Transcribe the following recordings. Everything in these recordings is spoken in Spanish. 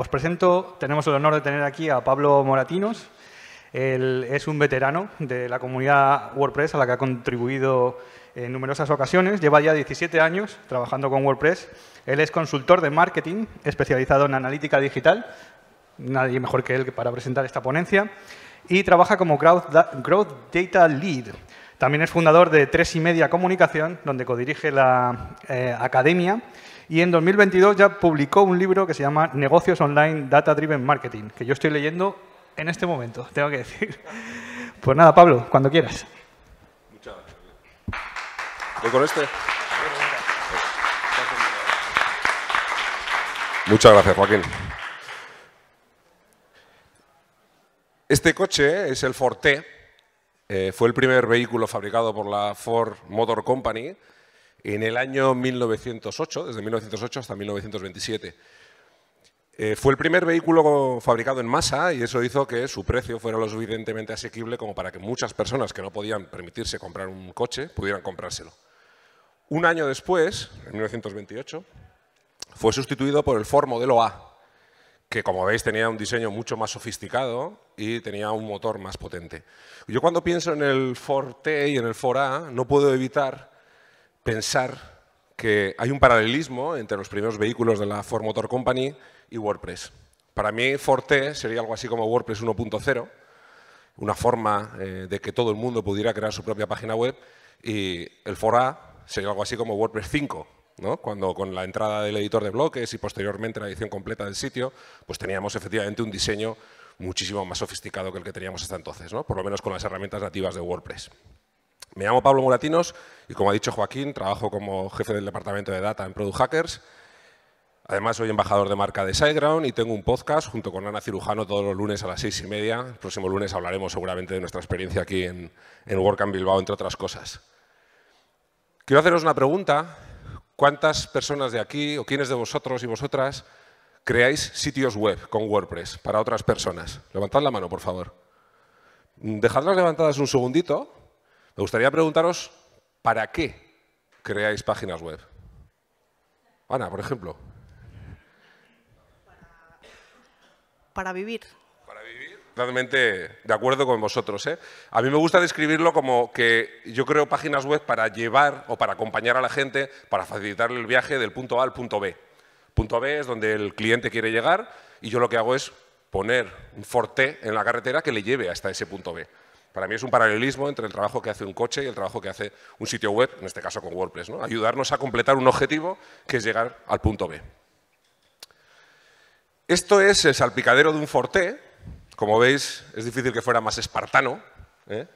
os presento, tenemos el honor de tener aquí a Pablo Moratinos. Él es un veterano de la comunidad WordPress a la que ha contribuido en numerosas ocasiones. Lleva ya 17 años trabajando con WordPress. Él es consultor de marketing especializado en analítica digital. Nadie mejor que él para presentar esta ponencia. Y trabaja como Growth Data Lead. También es fundador de Tres y Media Comunicación, donde codirige la eh, academia y en 2022 ya publicó un libro que se llama Negocios Online Data Driven Marketing, que yo estoy leyendo en este momento, tengo que decir. Pues nada, Pablo, cuando quieras. Muchas gracias. ¿Voy con este. Muchas gracias, Joaquín. Este coche es el Forte. Eh, fue el primer vehículo fabricado por la Ford Motor Company en el año 1908, desde 1908 hasta 1927. Eh, fue el primer vehículo fabricado en masa y eso hizo que su precio fuera lo suficientemente asequible como para que muchas personas que no podían permitirse comprar un coche pudieran comprárselo. Un año después, en 1928, fue sustituido por el Ford Modelo A, que como veis tenía un diseño mucho más sofisticado y tenía un motor más potente. Yo cuando pienso en el Ford T y en el Ford A no puedo evitar pensar que hay un paralelismo entre los primeros vehículos de la Ford Motor Company y WordPress. Para mí, Forte sería algo así como WordPress 1.0, una forma eh, de que todo el mundo pudiera crear su propia página web, y el Fora sería algo así como WordPress 5, cuando con la entrada del editor de bloques y posteriormente la edición completa del sitio, pues teníamos efectivamente un diseño muchísimo más sofisticado que el que teníamos hasta entonces, por lo menos con las herramientas nativas de WordPress. Me llamo Pablo Muratinos y como ha dicho Joaquín, trabajo como jefe del departamento de data en Product Hackers. Además, soy embajador de marca de SiteGround y tengo un podcast junto con Ana Cirujano todos los lunes a las seis y media. El próximo lunes hablaremos seguramente de nuestra experiencia aquí en, en WordCamp Bilbao, entre otras cosas. Quiero haceros una pregunta. ¿Cuántas personas de aquí o quiénes de vosotros y vosotras creáis sitios web con WordPress para otras personas? Levantad la mano, por favor. Mm, dejadlas levantadas un segundito me gustaría preguntaros, ¿para qué creáis páginas web? Ana, por ejemplo. Para, vivir. Para vivir. Realmente de acuerdo con vosotros. ¿eh? A mí me gusta describirlo como que yo creo páginas web para llevar o para acompañar a la gente, para facilitarle el viaje del punto A al punto B. Punto B es donde el cliente quiere llegar y yo lo que hago es poner un forte en la carretera que le lleve hasta ese punto B. Para mí es un paralelismo entre el trabajo que hace un coche y el trabajo que hace un sitio web, en este caso con WordPress. ¿no? Ayudarnos a completar un objetivo que es llegar al punto B. Esto es el salpicadero de un Forte, Como veis, es difícil que fuera más espartano. ¿eh?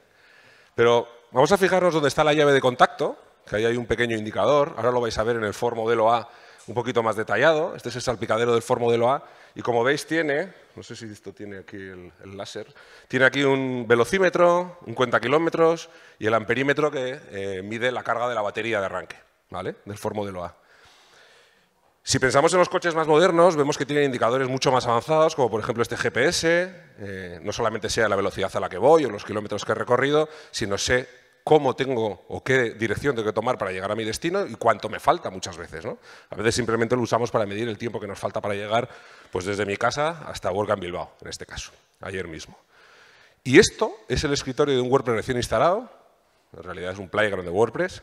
Pero vamos a fijarnos dónde está la llave de contacto, que ahí hay un pequeño indicador. Ahora lo vais a ver en el for modelo A un poquito más detallado. Este es el salpicadero del formo modelo A y como veis tiene, no sé si esto tiene aquí el, láser, tiene aquí un velocímetro, un cuenta kilómetros y el amperímetro que eh, mide la carga de la batería de arranque ¿vale? del formo de A. Si pensamos en los coches más modernos, vemos que tienen indicadores mucho más avanzados, como por ejemplo este GPS, eh, no solamente sea la velocidad a la que voy o los kilómetros que he recorrido, sino sé cómo tengo o qué dirección tengo que tomar para llegar a mi destino y cuánto me falta muchas veces. ¿no? A veces simplemente lo usamos para medir el tiempo que nos falta para llegar pues desde mi casa hasta WordCamp Bilbao, en este caso, ayer mismo. Y esto es el escritorio de un WordPress recién instalado, en realidad es un playground de WordPress,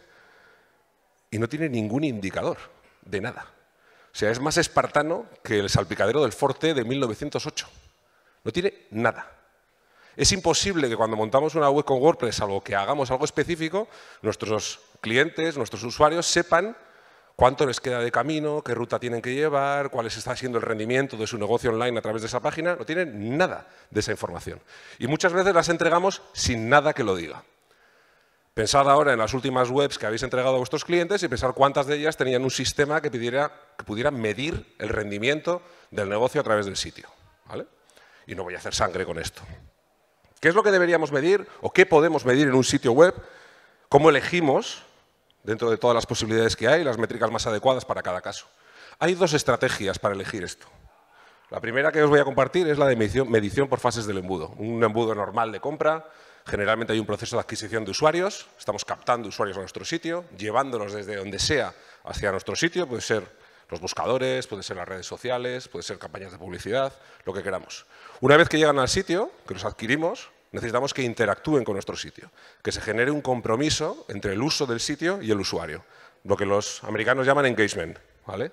y no tiene ningún indicador de nada. O sea, es más espartano que el salpicadero del Forte de 1908. No tiene nada. Es imposible que cuando montamos una web con WordPress, algo que hagamos algo específico, nuestros clientes, nuestros usuarios sepan cuánto les queda de camino, qué ruta tienen que llevar, cuál está siendo el rendimiento de su negocio online a través de esa página, no tienen nada de esa información. Y muchas veces las entregamos sin nada que lo diga. Pensad ahora en las últimas webs que habéis entregado a vuestros clientes y pensar cuántas de ellas tenían un sistema que, pudiera medir el rendimiento del negocio a través del sitio. Y no voy a hacer sangre con esto. ¿Qué es lo que deberíamos medir o qué podemos medir en un sitio web? ¿Cómo elegimos, dentro de todas las posibilidades que hay, las métricas más adecuadas para cada caso? Hay dos estrategias para elegir esto. La primera que os voy a compartir es la de medición, por fases del embudo. Un embudo normal de compra, generalmente hay un proceso de adquisición de usuarios, estamos captando usuarios a nuestro sitio, llevándolos desde donde sea hacia nuestro sitio, puede ser los buscadores, pueden ser las redes sociales, pueden ser campañas de publicidad, lo que queramos. Una vez que llegan al sitio, que los adquirimos, necesitamos que interactúen con nuestro sitio, que se genere un compromiso entre el uso del sitio y el usuario, lo que los americanos llaman engagement. ¿vale?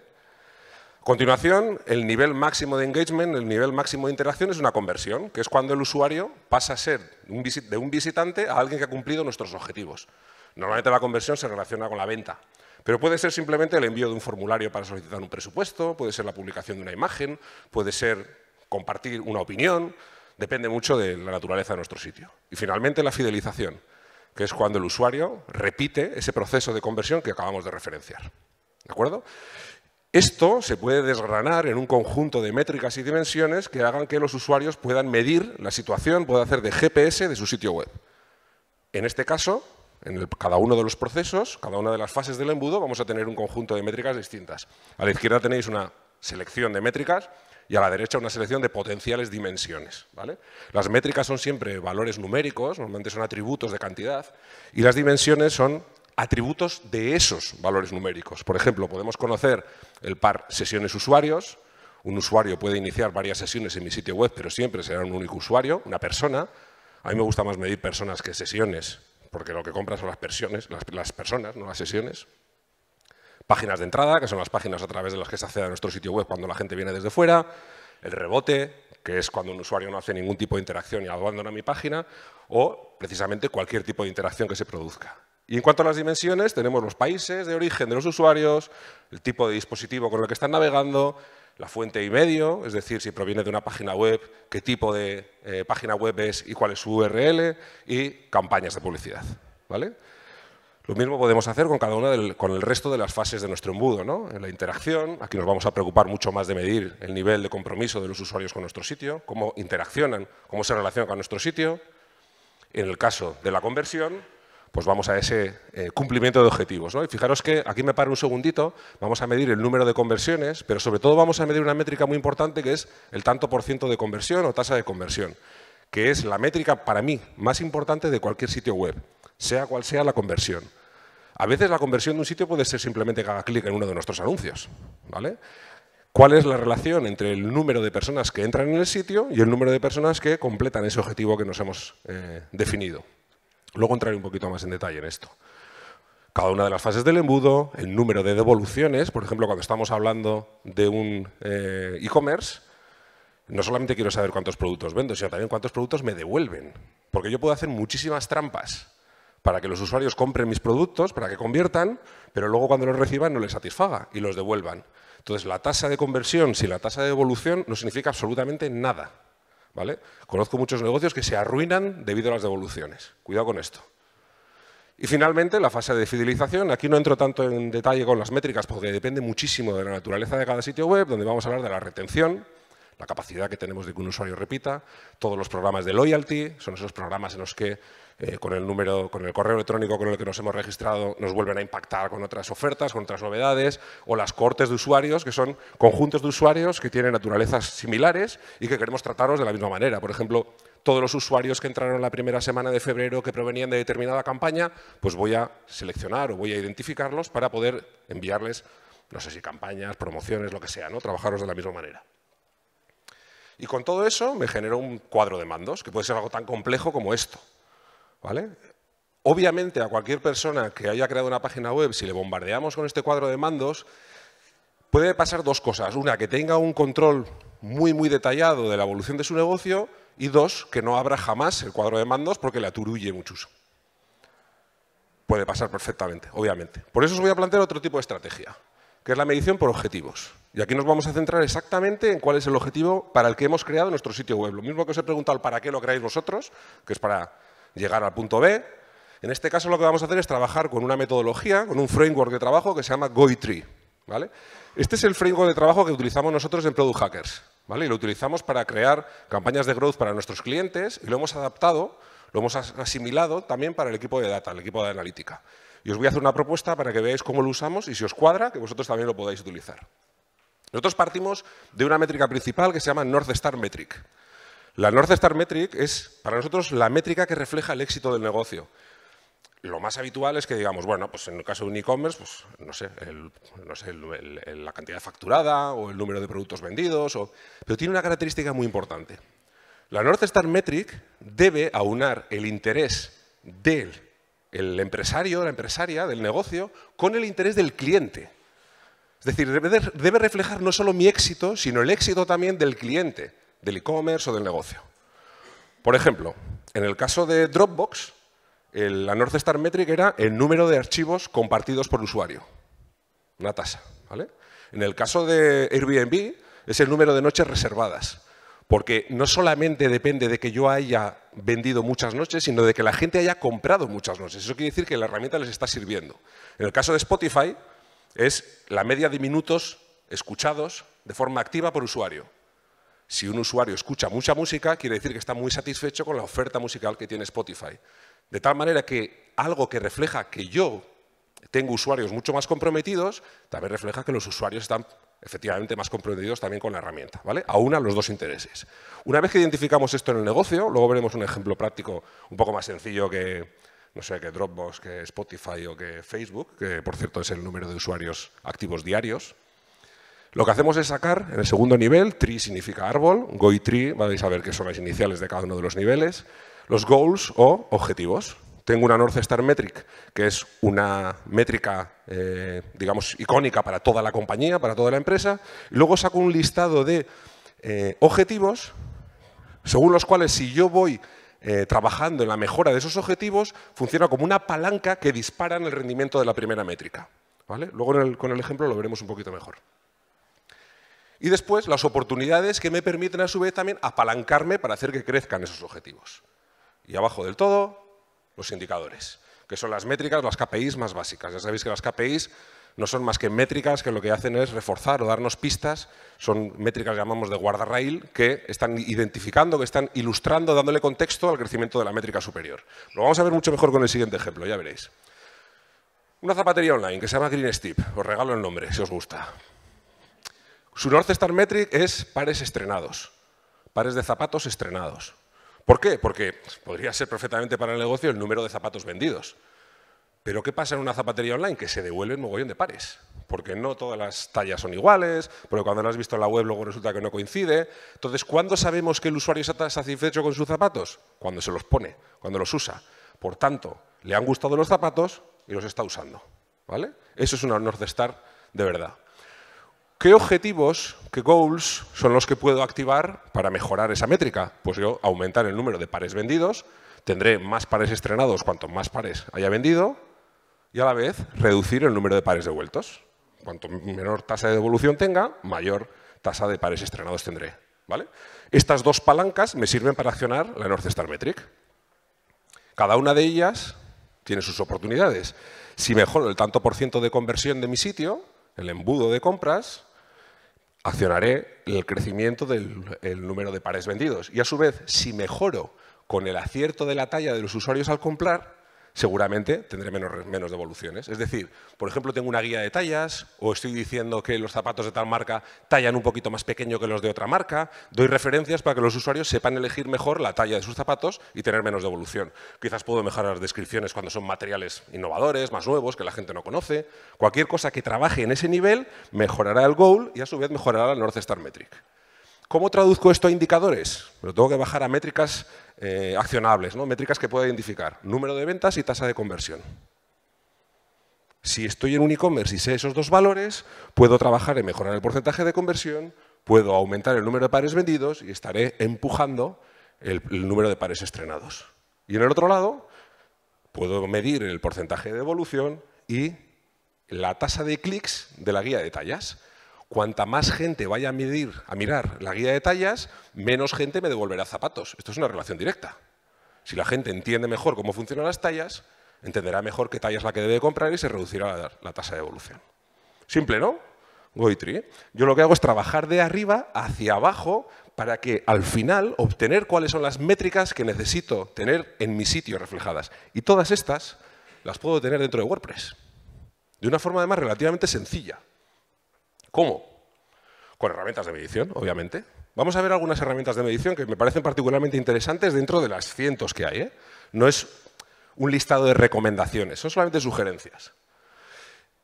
A continuación, el nivel máximo de engagement, el nivel máximo de interacción es una conversión, que es cuando el usuario pasa a ser de un visitante a alguien que ha cumplido nuestros objetivos. Normalmente la conversión se relaciona con la venta. Pero puede ser simplemente el envío de un formulario para solicitar un presupuesto, puede ser la publicación de una imagen, puede ser compartir una opinión, depende mucho de la naturaleza de nuestro sitio. Y finalmente la fidelización, que es cuando el usuario repite ese proceso de conversión que acabamos de referenciar. ¿De acuerdo? Esto se puede desgranar en un conjunto de métricas y dimensiones que hagan que los usuarios puedan medir la situación, puedan hacer de GPS de su sitio web. En este caso, en cada uno de los procesos, cada una de las fases del embudo, vamos a tener un conjunto de métricas distintas. A la izquierda tenéis una selección de métricas y a la derecha una selección de potenciales dimensiones. Las métricas son siempre valores numéricos, normalmente son atributos de cantidad, y las dimensiones son atributos de esos valores numéricos. Por ejemplo, podemos conocer el par sesiones usuarios. Un usuario puede iniciar varias sesiones en mi sitio web, pero siempre será un único usuario, una persona. A mí me gusta más medir personas que sesiones, porque lo que compras son las, personas, las, las personas, no las sesiones. Páginas de entrada, que son las páginas a través de las que se accede a nuestro sitio web cuando la gente viene desde fuera. El rebote, que es cuando un usuario no hace ningún tipo de interacción y abandona mi página. O, precisamente, cualquier tipo de interacción que se produzca. Y en cuanto a las dimensiones, tenemos los países de origen de los usuarios, el tipo de dispositivo con el que están navegando, la fuente y medio, es decir, si proviene de una página web, qué tipo de eh, página web es y cuál es su URL, y campañas de publicidad. ¿vale? Lo mismo podemos hacer con cada una con el resto de las fases de nuestro embudo, ¿no? En la interacción, aquí nos vamos a preocupar mucho más de medir el nivel de compromiso de los usuarios con nuestro sitio, cómo interaccionan, cómo se relacionan con nuestro sitio. En el caso de la conversión, pues vamos a ese eh, cumplimiento de objetivos. ¿no? Y fijaros que aquí me paro un segundito, vamos a medir el número de conversiones, pero sobre todo vamos a medir una métrica muy importante que es el tanto por ciento de conversión o tasa de conversión, que es la métrica para mí más importante de cualquier sitio web, sea cual sea la conversión. A veces la conversión de un sitio puede ser simplemente cada clic en uno de nuestros anuncios. ¿vale? ¿Cuál es la relación entre el número de personas que entran en el sitio y el número de personas que completan ese objetivo que nos hemos eh, definido? Luego entraré un poquito más en detalle en esto. Cada una de las fases del embudo, el número de devoluciones, por ejemplo, cuando estamos hablando de un eh, e-commerce, no solamente quiero saber cuántos productos vendo, sino también cuántos productos me devuelven. Porque yo puedo hacer muchísimas trampas para que los usuarios compren mis productos, para que conviertan, pero luego cuando los reciban no les satisfaga y los devuelvan. Entonces, la tasa de conversión sin la tasa de devolución no significa absolutamente nada. Conozco muchos negocios que se arruinan debido a las devoluciones. Cuidado con esto. Y finalmente, la fase de fidelización. Aquí no entro tanto en detalle con las métricas porque depende muchísimo de la naturaleza de cada sitio web, donde vamos a hablar de la retención, la capacidad que tenemos de que un usuario repita, todos los programas de loyalty, son esos programas en los que eh, con el número, con el correo electrónico con el que nos hemos registrado, nos vuelven a impactar con otras ofertas, con otras novedades, o las cortes de usuarios, que son conjuntos de usuarios que tienen naturalezas similares y que queremos tratarlos de la misma manera. Por ejemplo, todos los usuarios que entraron la primera semana de febrero que provenían de determinada campaña, pues voy a seleccionar o voy a identificarlos para poder enviarles, no sé si campañas, promociones, lo que sea, ¿no? Trabajarlos de la misma manera. Y con todo eso me generó un cuadro de mandos, que puede ser algo tan complejo como esto. ¿Vale? Obviamente a cualquier persona que haya creado una página web, si le bombardeamos con este cuadro de mandos, puede pasar dos cosas. Una, que tenga un control muy, muy detallado de la evolución de su negocio y dos, que no abra jamás el cuadro de mandos porque le aturulle mucho uso. Puede pasar perfectamente, obviamente. Por eso os voy a plantear otro tipo de estrategia, que es la medición por objetivos. Y aquí nos vamos a centrar exactamente en cuál es el objetivo para el que hemos creado nuestro sitio web. Lo mismo que os he preguntado para qué lo creáis vosotros, que es para llegar al punto B. En este caso lo que vamos a hacer es trabajar con una metodología, con un framework de trabajo que se llama Goitree. Este es el framework de trabajo que utilizamos nosotros en Product Hackers. Y lo utilizamos para crear campañas de growth para nuestros clientes y lo hemos adaptado, lo hemos asimilado también para el equipo de data, el equipo de analítica. Y os voy a hacer una propuesta para que veáis cómo lo usamos y si os cuadra, que vosotros también lo podáis utilizar. Nosotros partimos de una métrica principal que se llama North Star Metric. La North Star Metric es para nosotros la métrica que refleja el éxito del negocio. Lo más habitual es que digamos, bueno, pues en el caso de un e-commerce, pues no sé, no sé la cantidad facturada o el número de productos vendidos, pero tiene una característica muy importante. La North Star Metric debe aunar el interés del empresario, la empresaria, del negocio, con el interés del cliente. Es decir, debe reflejar no solo mi éxito, sino el éxito también del cliente, del e-commerce o del negocio. Por ejemplo, en el caso de Dropbox, la North Star Metric era el número de archivos compartidos por usuario, una tasa. ¿vale? En el caso de Airbnb, es el número de noches reservadas, porque no solamente depende de que yo haya vendido muchas noches, sino de que la gente haya comprado muchas noches. Eso quiere decir que la herramienta les está sirviendo. En el caso de Spotify, es la media de minutos escuchados de forma activa por usuario. Si un usuario escucha mucha música, quiere decir que está muy satisfecho con la oferta musical que tiene Spotify. De tal manera que algo que refleja que yo tengo usuarios mucho más comprometidos, también refleja que los usuarios están efectivamente más comprometidos también con la herramienta. ¿vale? Aúna los dos intereses. Una vez que identificamos esto en el negocio, luego veremos un ejemplo práctico un poco más sencillo que, no sé, que Dropbox, que Spotify o que Facebook, que por cierto es el número de usuarios activos diarios. Lo que hacemos es sacar en el segundo nivel, tree significa árbol, go tree, vais a ver que son las iniciales de cada uno de los niveles, los goals o objetivos. Tengo una North Star Metric, que es una métrica, eh, digamos, icónica para toda la compañía, para toda la empresa. luego saco un listado de eh, objetivos, según los cuales si yo voy eh, trabajando en la mejora de esos objetivos, funciona como una palanca que dispara en el rendimiento de la primera métrica. ¿vale? Luego con el ejemplo lo veremos un poquito mejor. Y después las oportunidades que me permiten a su vez también apalancarme para hacer que crezcan esos objetivos. Y abajo del todo, los indicadores, que son las métricas, las KPIs más básicas. Ya sabéis que las KPIs no son más que métricas que lo que hacen es reforzar o darnos pistas, son métricas que llamamos de guardarrail que están identificando, que están ilustrando, dándole contexto al crecimiento de la métrica superior. Lo vamos a ver mucho mejor con el siguiente ejemplo, ya veréis. Una zapatería online que se llama Green Steep, os regalo el nombre si os gusta. Su North Star Metric es pares estrenados, pares de zapatos estrenados. ¿Por qué? Porque podría ser perfectamente para el negocio el número de zapatos vendidos. Pero ¿qué pasa en una zapatería online? Que se devuelven mogollón de pares, porque no todas las tallas son iguales, porque cuando lo has visto en la web luego resulta que no coincide. Entonces, ¿cuándo sabemos que el usuario está satisfecho con sus zapatos? Cuando se los pone, cuando los usa. Por tanto, le han gustado los zapatos y los está usando. ¿vale? Eso es una North Star de verdad. ¿Qué objetivos, qué goals son los que puedo activar para mejorar esa métrica? Pues yo aumentar el número de pares vendidos, tendré más pares estrenados cuanto más pares haya vendido, y a la vez reducir el número de pares devueltos. Cuanto menor tasa de devolución tenga, mayor tasa de pares estrenados tendré. ¿vale? Estas dos palancas me sirven para accionar la North Star Metric. Cada una de ellas tiene sus oportunidades. Si mejoro el tanto por ciento de conversión de mi sitio, el embudo de compras, accionaré el crecimiento del número de pares vendidos. Y a su vez, si mejoro con el acierto de la talla de los usuarios al comprar, seguramente tendré menos, devoluciones. Es decir, por ejemplo, tengo una guía de tallas o estoy diciendo que los zapatos de tal marca tallan un poquito más pequeño que los de otra marca, doy referencias para que los usuarios sepan elegir mejor la talla de sus zapatos y tener menos devolución. Quizás puedo mejorar las descripciones cuando son materiales innovadores, más nuevos, que la gente no conoce. Cualquier cosa que trabaje en ese nivel mejorará el goal y a su vez mejorará el North Star Metric. ¿Cómo traduzco esto a indicadores? Lo tengo que bajar a métricas eh, accionables, ¿no? métricas que pueda identificar. Número de ventas y tasa de conversión. Si estoy en un e-commerce y sé esos dos valores, puedo trabajar en mejorar el porcentaje de conversión, puedo aumentar el número de pares vendidos y estaré empujando el, el número de pares estrenados. Y en el otro lado, puedo medir el porcentaje de evolución y la tasa de clics de la guía de tallas. Cuanta más gente vaya a medir, a mirar la guía de tallas, menos gente me devolverá zapatos. Esto es una relación directa. Si la gente entiende mejor cómo funcionan las tallas, entenderá mejor qué talla es la que debe comprar y se reducirá la, tasa de evolución. Simple, ¿no? Goitri. ¿eh? Yo lo que hago es trabajar de arriba hacia abajo para que al final obtener cuáles son las métricas que necesito tener en mi sitio reflejadas. Y todas estas las puedo tener dentro de WordPress. De una forma además relativamente sencilla. ¿Cómo? Con herramientas de medición, obviamente. Vamos a ver algunas herramientas de medición que me parecen particularmente interesantes dentro de las cientos que hay. ¿eh? No es un listado de recomendaciones, son solamente sugerencias.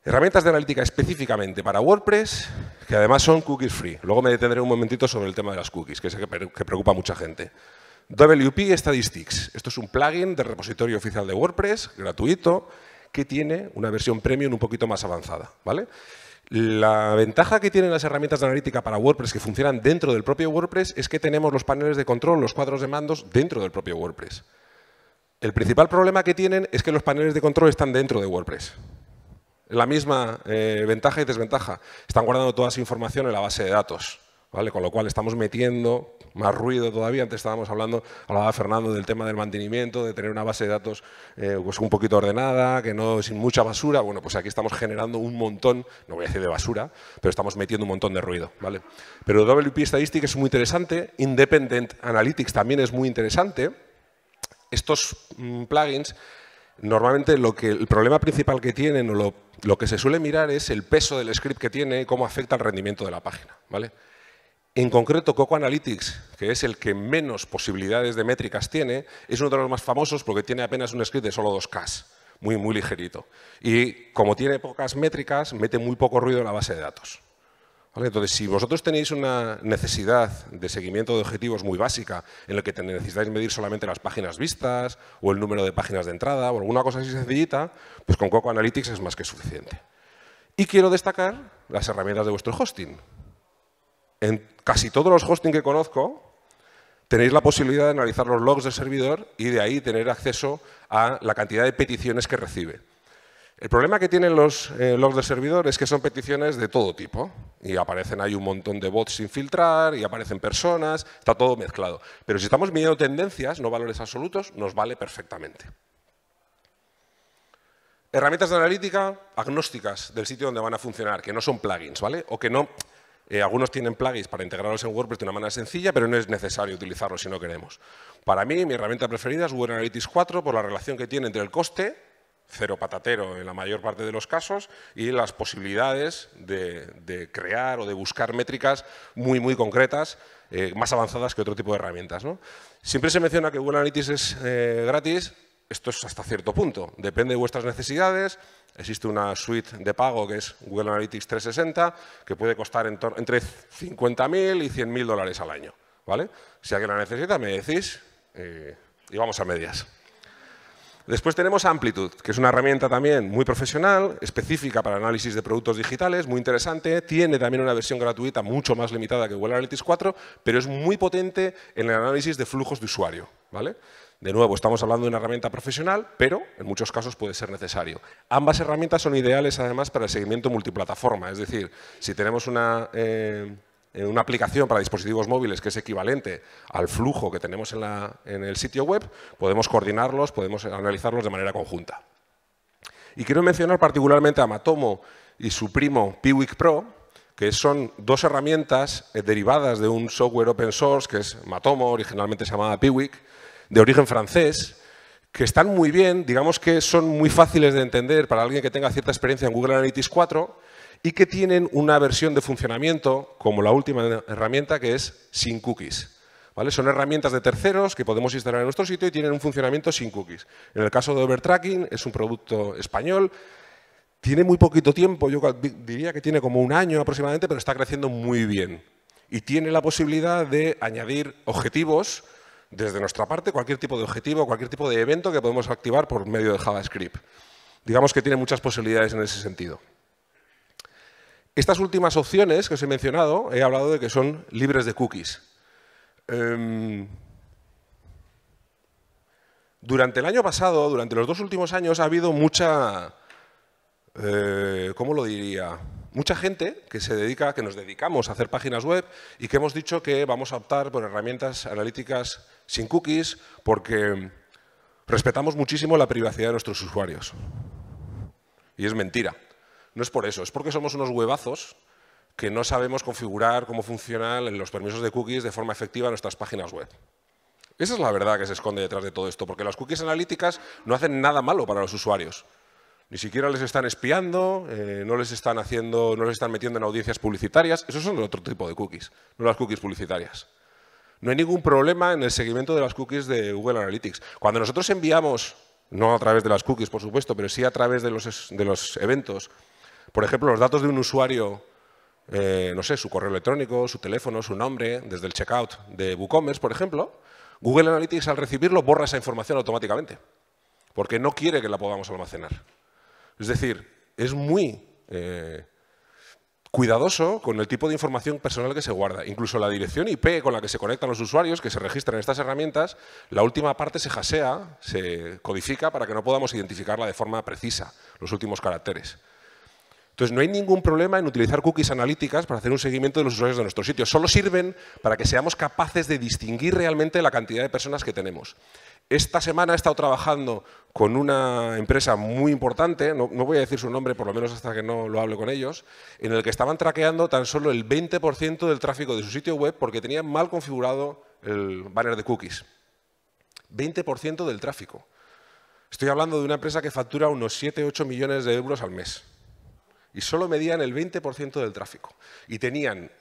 Herramientas de analítica específicamente para WordPress, que además son cookies free. Luego me detendré un momentito sobre el tema de las cookies, que es el que preocupa a mucha gente. WP Statistics. Esto es un plugin del repositorio oficial de WordPress, gratuito, que tiene una versión premium un poquito más avanzada. ¿vale? La ventaja que tienen las herramientas de analítica para WordPress que funcionan dentro del propio WordPress es que tenemos los paneles de control, los cuadros de mandos dentro del propio WordPress. El principal problema que tienen es que los paneles de control están dentro de WordPress. La misma eh, ventaja y desventaja. Están guardando toda su información en la base de datos. Con lo cual estamos metiendo más ruido todavía. Antes estábamos hablando, hablaba Fernando del tema del mantenimiento, de tener una base de datos eh, pues un poquito ordenada, que no sin mucha basura. Bueno, pues aquí estamos generando un montón, no voy a decir de basura, pero estamos metiendo un montón de ruido, ¿vale? Pero WP Statistics es muy interesante, Independent Analytics también es muy interesante. Estos mm, plugins normalmente lo que, el problema principal que tienen o lo, lo, que se suele mirar es el peso del script que tiene y cómo afecta al rendimiento de la página. ¿vale? En concreto, Coco Analytics, que es el que menos posibilidades de métricas tiene, es uno de los más famosos porque tiene apenas un script de solo 2K, muy, muy ligerito. Y como tiene pocas métricas, mete muy poco ruido en la base de datos. Entonces, si vosotros tenéis una necesidad de seguimiento de objetivos muy básica, en la que necesitáis medir solamente las páginas vistas, o el número de páginas de entrada, o alguna cosa así sencillita, pues con Coco Analytics es más que suficiente. Y quiero destacar las herramientas de vuestro hosting en casi todos los hosting que conozco, tenéis la posibilidad de analizar los logs del servidor y de ahí tener acceso a la cantidad de peticiones que recibe. El problema que tienen los eh, logs del servidor es que son peticiones de todo tipo y aparecen ahí un montón de bots sin filtrar y aparecen personas, está todo mezclado. Pero si estamos midiendo tendencias, no valores absolutos, nos vale perfectamente. Herramientas de analítica agnósticas del sitio donde van a funcionar, que no son plugins, ¿vale? O que no eh, algunos tienen plugins para integrarlos en WordPress de una manera sencilla, pero no es necesario utilizarlos si no queremos. Para mí, mi herramienta preferida es Google Analytics 4 por la relación que tiene entre el coste, cero patatero en la mayor parte de los casos, y las posibilidades de, crear o de buscar métricas muy, muy concretas, eh, más avanzadas que otro tipo de herramientas. Siempre se menciona que Google Analytics es eh, gratis, esto es hasta cierto punto. Depende de vuestras necesidades. Existe una suite de pago que es Google Analytics 360, que puede costar entre 50.000 y 100.000 dólares al año. ¿vale? Si alguien la necesita, me decís eh, y vamos a medias. Después tenemos Amplitude, que es una herramienta también muy profesional, específica para análisis de productos digitales, muy interesante. Tiene también una versión gratuita mucho más limitada que Google Analytics 4, pero es muy potente en el análisis de flujos de usuario. ¿vale? De nuevo, estamos hablando de una herramienta profesional, pero en muchos casos puede ser necesario. Ambas herramientas son ideales, además, para el seguimiento multiplataforma. Es decir, si tenemos una, eh, aplicación para dispositivos móviles que es equivalente al flujo que tenemos en, el sitio web, podemos coordinarlos, podemos analizarlos de manera conjunta. Y quiero mencionar particularmente a Matomo y su primo Piwik Pro, que son dos herramientas eh, derivadas de un software open source que es Matomo, originalmente llamada llamaba Piwik, de origen francés, que están muy bien, digamos que son muy fáciles de entender para alguien que tenga cierta experiencia en Google Analytics 4 y que tienen una versión de funcionamiento, como la última herramienta, que es sin cookies. ¿Vale? Son herramientas de terceros que podemos instalar en nuestro sitio y tienen un funcionamiento sin cookies. En el caso de Overtracking, es un producto español, tiene muy poquito tiempo, yo diría que tiene como un año aproximadamente, pero está creciendo muy bien. Y tiene la posibilidad de añadir objetivos desde nuestra parte cualquier tipo de objetivo, cualquier tipo de evento que podemos activar por medio de JavaScript. Digamos que tiene muchas posibilidades en ese sentido. Estas últimas opciones que os he mencionado, he hablado de que son libres de cookies. Em, durante el año pasado, durante los dos últimos años, ha habido mucha... Eh, ¿Cómo lo diría? mucha gente que se dedica, que nos dedicamos a hacer páginas web y que hemos dicho que vamos a optar por herramientas analíticas sin cookies porque respetamos muchísimo la privacidad de nuestros usuarios. Y es mentira. No es por eso, es porque somos unos huevazos que no sabemos configurar cómo funcionan los permisos de cookies de forma efectiva en nuestras páginas web. Esa es la verdad que se esconde detrás de todo esto, porque las cookies analíticas no hacen nada malo para los usuarios. Ni siquiera les están espiando, eh, no, les están haciendo, no les están metiendo en audiencias publicitarias. Esos son otro tipo de cookies, no las cookies publicitarias. No hay ningún problema en el seguimiento de las cookies de Google Analytics. Cuando nosotros enviamos, no a través de las cookies, por supuesto, pero sí a través de los, eventos, por ejemplo, los datos de un usuario, eh, no sé, su correo electrónico, su teléfono, su nombre, desde el checkout de WooCommerce, por ejemplo, Google Analytics al recibirlo borra esa información automáticamente, porque no quiere que la podamos almacenar. Es decir, es muy eh, cuidadoso con el tipo de información personal que se guarda. Incluso la dirección IP con la que se conectan los usuarios, que se registran en estas herramientas, la última parte se jasea, se codifica para que no podamos identificarla de forma precisa, los últimos caracteres. Entonces, no hay ningún problema en utilizar cookies analíticas para hacer un seguimiento de los usuarios de nuestro sitio. Solo sirven para que seamos capaces de distinguir realmente la cantidad de personas que tenemos. Esta semana he estado trabajando con una empresa muy importante, no, voy a decir su nombre, por lo menos hasta que no lo hable con ellos, en el que estaban traqueando tan solo el 20% del tráfico de su sitio web porque tenían mal configurado el banner de cookies. 20% del tráfico. Estoy hablando de una empresa que factura unos 7-8 millones de euros al mes. Y solo medían el 20% del tráfico. Y tenían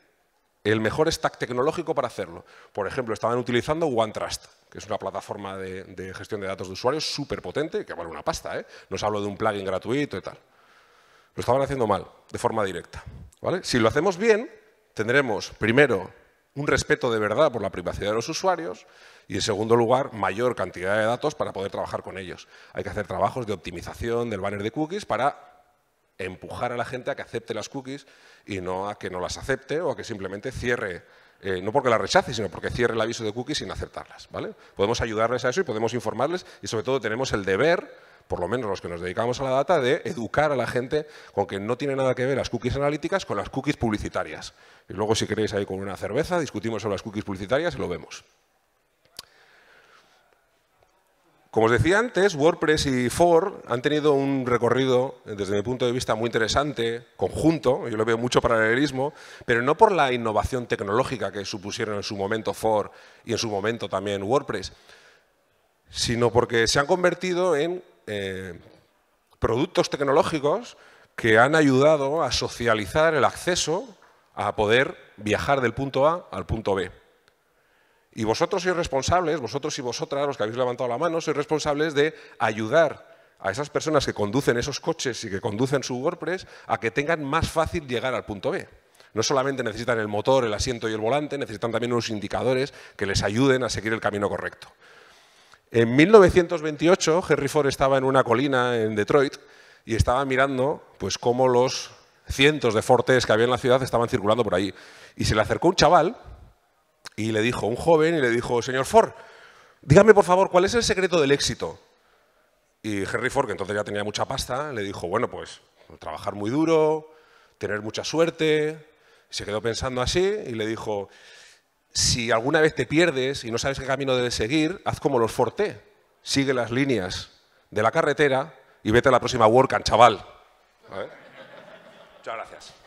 el mejor stack tecnológico para hacerlo. Por ejemplo, estaban utilizando OneTrust, que es una plataforma de, gestión de datos de usuarios súper potente, que vale una pasta, ¿eh? No os hablo de un plugin gratuito y tal. Lo estaban haciendo mal, de forma directa. ¿vale? Si lo hacemos bien, tendremos, primero, un respeto de verdad por la privacidad de los usuarios y, en segundo lugar, mayor cantidad de datos para poder trabajar con ellos. Hay que hacer trabajos de optimización del banner de cookies para empujar a la gente a que acepte las cookies y no a que no las acepte o a que simplemente cierre, eh, no porque las rechace, sino porque cierre el aviso de cookies sin aceptarlas. ¿vale? Podemos ayudarles a eso y podemos informarles y sobre todo tenemos el deber, por lo menos los que nos dedicamos a la data, de educar a la gente con que no tiene nada que ver las cookies analíticas con las cookies publicitarias. Y luego si queréis ahí con una cerveza discutimos sobre las cookies publicitarias y lo vemos. Como os decía antes, WordPress y Ford han tenido un recorrido, eh, desde mi punto de vista, muy interesante, conjunto, yo lo veo mucho paralelismo, pero no por la innovación tecnológica que supusieron en su momento Ford y en su momento también WordPress, sino porque se han convertido en eh, productos tecnológicos que han ayudado a socializar el acceso a poder viajar del punto A al punto B. Y vosotros sois responsables, vosotros y vosotras, los que habéis levantado la mano, sois responsables de ayudar a esas personas que conducen esos coches y que conducen su WordPress a que tengan más fácil llegar al punto B. No solamente necesitan el motor, el asiento y el volante, necesitan también unos indicadores que les ayuden a seguir el camino correcto. En 1928, Henry Ford estaba en una colina en Detroit y estaba mirando pues, cómo los cientos de Fortes que había en la ciudad estaban circulando por ahí. Y se le acercó un chaval y le dijo, un joven, y le dijo, señor Ford, dígame por favor, ¿cuál es el secreto del éxito? Y Henry Ford, que entonces ya tenía mucha pasta, le dijo, bueno, pues trabajar muy duro, tener mucha suerte. se quedó pensando así y le dijo, si alguna vez te pierdes y no sabes qué camino debes seguir, haz como los T. Sigue las líneas de la carretera y vete a la próxima WordCamp, chaval. Muchas gracias.